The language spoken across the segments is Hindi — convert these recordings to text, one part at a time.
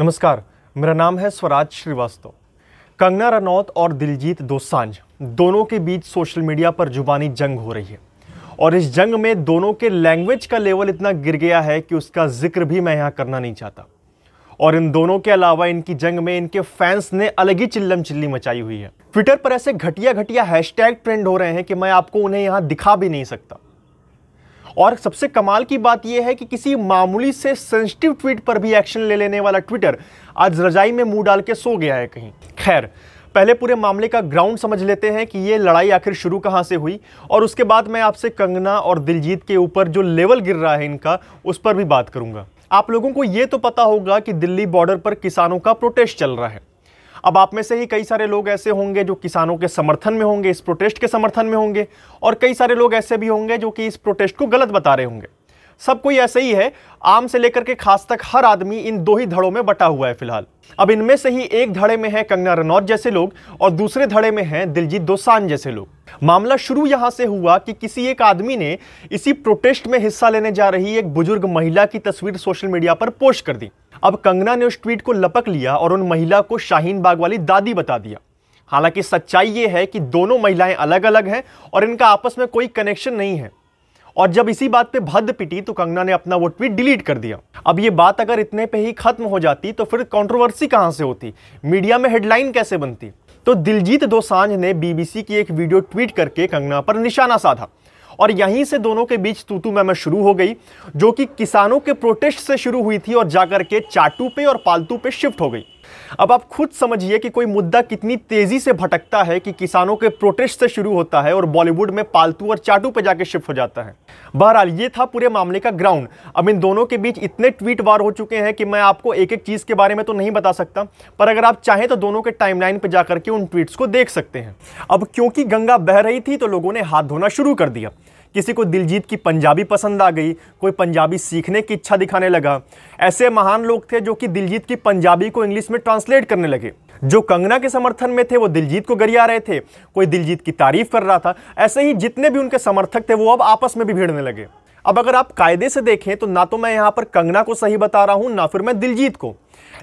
नमस्कार मेरा नाम है स्वराज श्रीवास्तव कंगना रनौत और दिलजीत दोसांझ दोनों के बीच सोशल मीडिया पर जुबानी जंग हो रही है और इस जंग में दोनों के लैंग्वेज का लेवल इतना गिर गया है कि उसका जिक्र भी मैं यहाँ करना नहीं चाहता और इन दोनों के अलावा इनकी जंग में इनके फैंस ने अलग ही चिल्लम चिल्ली मचाई हुई है ट्विटर पर ऐसे घटिया घटिया हैशटैग ट्रेंड हो रहे हैं कि मैं आपको उन्हें यहाँ दिखा भी नहीं सकता और सबसे कमाल की बात यह है कि किसी मामूली से सेंसिटिव ट्वीट पर भी एक्शन ले लेने वाला ट्विटर आज रजाई में मुंह डाल के सो गया है कहीं खैर पहले पूरे मामले का ग्राउंड समझ लेते हैं कि ये लड़ाई आखिर शुरू कहाँ से हुई और उसके बाद मैं आपसे कंगना और दिलजीत के ऊपर जो लेवल गिर रहा है इनका उस पर भी बात करूंगा आप लोगों को ये तो पता होगा कि दिल्ली बॉर्डर पर किसानों का प्रोटेस्ट चल रहा है अब आप में से ही कई सारे लोग ऐसे होंगे जो किसानों के समर्थन में होंगे इस प्रोटेस्ट के समर्थन में होंगे और कई सारे लोग ऐसे भी होंगे जो कि इस प्रोटेस्ट को गलत बता रहे होंगे सब कोई ऐसे ही है आम से लेकर के खास तक हर आदमी इन दो ही धड़ों में बटा हुआ है फिलहाल अब इनमें से ही एक धड़े में है कंगना रनौत जैसे लोग और दूसरे धड़े में है दिलजीत दोसान जैसे लोग मामला शुरू यहां से हुआ कि किसी एक आदमी ने इसी प्रोटेस्ट में हिस्सा लेने जा रही एक बुजुर्ग महिला की तस्वीर सोशल मीडिया पर पोस्ट कर दी अब कंगना ने उस ट्वीट को लपक लिया और उन महिला को शाहीन बाग वाली दादी बता दिया हालांकि सच्चाई ये है कि दोनों महिलाएं अलग अलग हैं और इनका आपस में कोई कनेक्शन नहीं है और जब इसी बात पे भद्द पिटी तो कंगना ने अपना वो ट्वीट डिलीट कर दिया अब ये बात अगर इतने पे ही खत्म हो जाती तो फिर कंट्रोवर्सी कहाँ से होती मीडिया में हेडलाइन कैसे बनती तो दिलजीत दोसांझ ने बीबीसी की एक वीडियो ट्वीट करके कंगना पर निशाना साधा और यहीं से दोनों के बीच तूतू मैम शुरू हो गई जो कि किसानों के प्रोटेस्ट से शुरू हुई थी और जाकर के चाटू पे और पालतू पे शिफ्ट हो गई अब आप खुद समझिए कि कोई मुद्दा कितनी तेजी से भटकता है कि किसानों के प्रोटेस्ट से शुरू होता है और बॉलीवुड में पालतू और चाटू पर जाके शिफ्ट हो जाता है बहरहाल ये था पूरे मामले का ग्राउंड अब इन दोनों के बीच इतने ट्वीट वार हो चुके हैं कि मैं आपको एक एक चीज के बारे में तो नहीं बता सकता पर अगर आप चाहें तो दोनों के टाइमलाइन पर जाकर के उन ट्वीट्स को देख सकते हैं अब क्योंकि गंगा बह रही थी तो लोगों ने हाथ धोना शुरू कर दिया किसी को दिलजीत की पंजाबी पसंद आ गई कोई पंजाबी सीखने की इच्छा दिखाने लगा ऐसे महान लोग थे जो कि दिलजीत की पंजाबी को इंग्लिश में ट्रांसलेट करने लगे जो कंगना के समर्थन में थे वो दिलजीत को गरिया रहे थे कोई दिलजीत की तारीफ कर रहा था ऐसे ही जितने भी उनके समर्थक थे वो अब आपस में भी भिड़ने लगे अब अगर आप कायदे से देखें तो ना तो मैं यहाँ पर कंगना को सही बता रहा हूँ ना फिर मैं दिलजीत को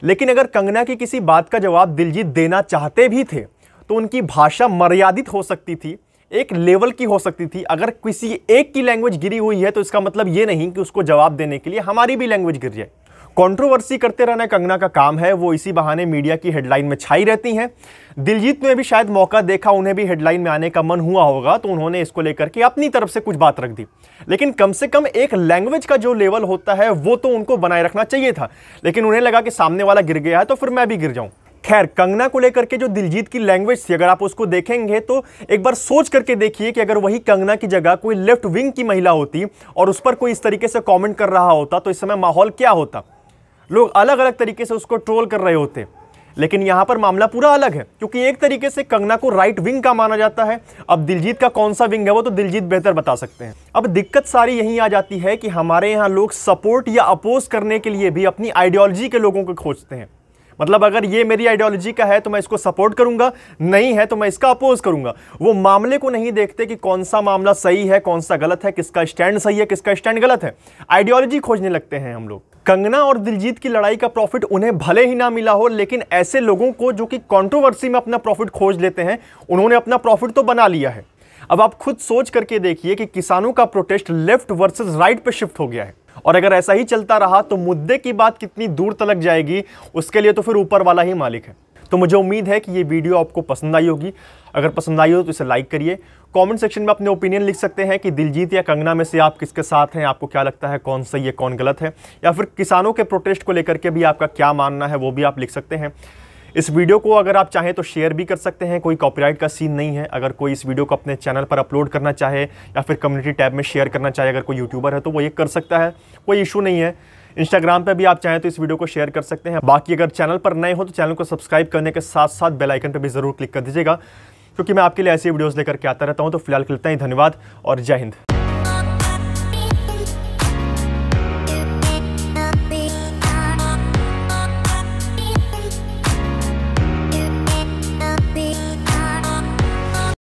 लेकिन अगर कंगना की किसी बात का जवाब दिलजीत देना चाहते भी थे तो उनकी भाषा मर्यादित हो सकती थी एक लेवल की हो सकती थी अगर किसी एक की लैंग्वेज गिरी हुई है तो इसका मतलब ये नहीं कि उसको जवाब देने के लिए हमारी भी लैंग्वेज गिर जाए कंट्रोवर्सी करते रहना कंगना का काम है वो इसी बहाने मीडिया की हेडलाइन में छाई रहती हैं दिलजीत ने भी शायद मौका देखा उन्हें भी हेडलाइन में आने का मन हुआ होगा तो उन्होंने इसको लेकर के अपनी तरफ से कुछ बात रख दी लेकिन कम से कम एक लैंग्वेज का जो लेवल होता है वो तो उनको बनाए रखना चाहिए था लेकिन उन्हें लगा कि सामने वाला गिर गया है तो फिर मैं भी गिर जाऊँ खैर कंगना को लेकर के जो दिलजीत की लैंग्वेज थी अगर आप उसको देखेंगे तो एक बार सोच करके देखिए कि अगर वही कंगना की जगह कोई लेफ्ट विंग की महिला होती और उस पर कोई इस तरीके से कॉमेंट कर रहा होता तो इस समय माहौल क्या होता लोग अलग अलग तरीके से उसको ट्रोल कर रहे होते लेकिन यहाँ पर मामला पूरा अलग है क्योंकि एक तरीके से कंगना को राइट विंग का माना जाता है अब दिलजीत का कौन सा विंग है वो तो दिलजीत बेहतर बता सकते हैं अब दिक्कत सारी यही आ जाती है कि हमारे यहाँ लोग सपोर्ट या अपोज करने के लिए भी अपनी आइडियोलॉजी के लोगों को खोजते हैं मतलब अगर ये मेरी आइडियोलॉजी का है तो मैं इसको सपोर्ट करूंगा नहीं है तो मैं इसका अपोज करूंगा वो मामले को नहीं देखते कि कौन सा मामला सही है कौन सा गलत है किसका स्टैंड सही है किसका स्टैंड गलत है आइडियोलॉजी खोजने लगते हैं हम लोग कंगना और दिलजीत की लड़ाई का प्रॉफिट उन्हें भले ही ना मिला हो लेकिन ऐसे लोगों को जो कि कॉन्ट्रोवर्सी में अपना प्रॉफिट खोज लेते हैं उन्होंने अपना प्रॉफिट तो बना लिया है अब आप खुद सोच करके देखिए कि किसानों का प्रोटेस्ट लेफ्ट वर्सेस राइट पर शिफ्ट हो गया है और अगर ऐसा ही चलता रहा तो मुद्दे की बात कितनी दूर तलक जाएगी उसके लिए तो फिर ऊपर वाला ही मालिक है तो मुझे उम्मीद है कि ये वीडियो आपको पसंद आई होगी अगर पसंद आई हो तो इसे लाइक करिए कमेंट सेक्शन में अपने ओपिनियन लिख सकते हैं कि दिलजीत या कंगना में से आप किसके साथ हैं आपको क्या लगता है कौन सही है कौन गलत है या फिर किसानों के प्रोटेस्ट को लेकर के भी आपका क्या मानना है वो भी आप लिख सकते हैं इस वीडियो को अगर आप चाहें तो शेयर भी कर सकते हैं कोई कॉपीराइट का सीन नहीं है अगर कोई इस वीडियो को अपने चैनल पर अपलोड करना चाहे या फिर कम्युनिटी टैब में शेयर करना चाहे अगर कोई यूट्यूबर है तो वो ये कर सकता है कोई इशू नहीं है इंस्टाग्राम पे भी आप चाहें तो इस वीडियो को शेयर कर सकते हैं बाकी अगर चैनल पर नए हो तो चैनल को सब्सक्राइब करने के साथ साथ बेलाइकन पर भी ज़रूर क्लिक कर दीजिएगा क्योंकि मैं आपके लिए ऐसी वीडियोज़ लेकर के आता रहता हूँ तो फिलहाल खिलता ही धन्यवाद और जय हिंद